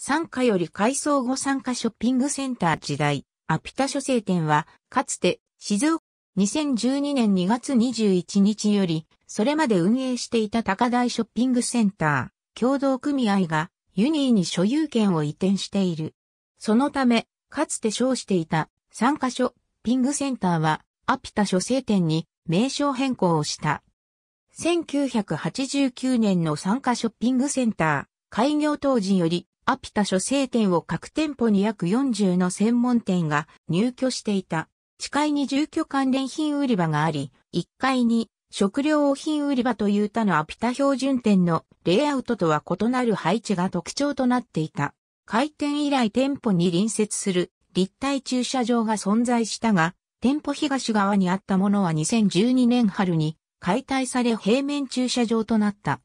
参加より改装後参加ショッピングセンター時代、アピタ書生店は、かつて、静岡、2012年2月21日より、それまで運営していた高台ショッピングセンター、共同組合が、ユニーに所有権を移転している。そのため、かつて称していた、参加ショッピングセンターは、アピタ書生店に、名称変更をした。1989年の参加ショッピングセンター、開業当時よりアピタ書生店を各店舗に約40の専門店が入居していた。地階に住居関連品売り場があり、1階に食料品売り場という他のアピタ標準店のレイアウトとは異なる配置が特徴となっていた。開店以来店舗に隣接する立体駐車場が存在したが、店舗東側にあったものは2012年春に解体され平面駐車場となった。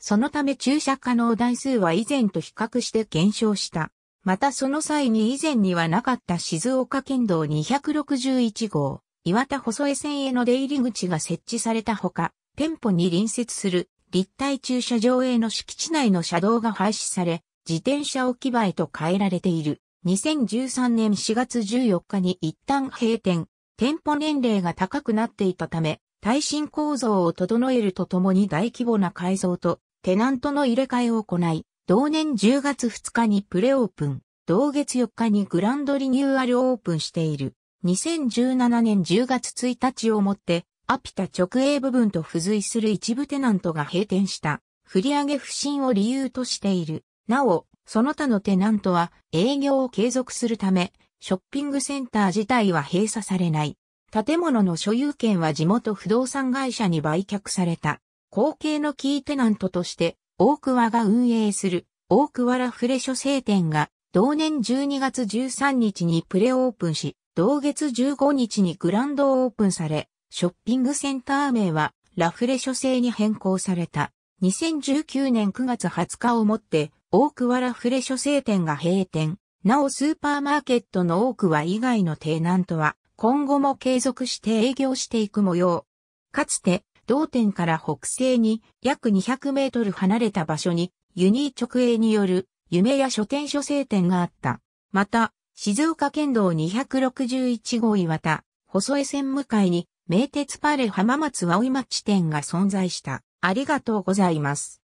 そのため駐車可能台数は以前と比較して減少した。またその際に以前にはなかった静岡県道261号、岩田細江線への出入り口が設置されたほか、店舗に隣接する立体駐車場への敷地内の車道が廃止され、自転車置き場へと変えられている。2013年4月14日に一旦閉店。店舗年齢が高くなっていたため、耐震構造を整えるとともに大規模な改造とテナントの入れ替えを行い、同年10月2日にプレオープン、同月4日にグランドリニューアルオープンしている。2017年10月1日をもって、アピタ直営部分と付随する一部テナントが閉店した。振上不振を理由としている。なお、その他のテナントは営業を継続するため、ショッピングセンター自体は閉鎖されない。建物の所有権は地元不動産会社に売却された。後継のキーテナントとして、大桑が運営する、大桑ラフレ書生店が、同年12月13日にプレオープンし、同月15日にグランドオープンされ、ショッピングセンター名は、ラフレ書生に変更された。2019年9月20日をもって、大桑ラフレ書生店が閉店。なおスーパーマーケットの多くは以外のテナントは、今後も継続して営業していく模様。かつて、同点から北西に約200メートル離れた場所にユニー直営による夢や書店書生店があった。また、静岡県道261号岩田、細江線向かいに名鉄パレ浜松青井町店が存在した。ありがとうございます。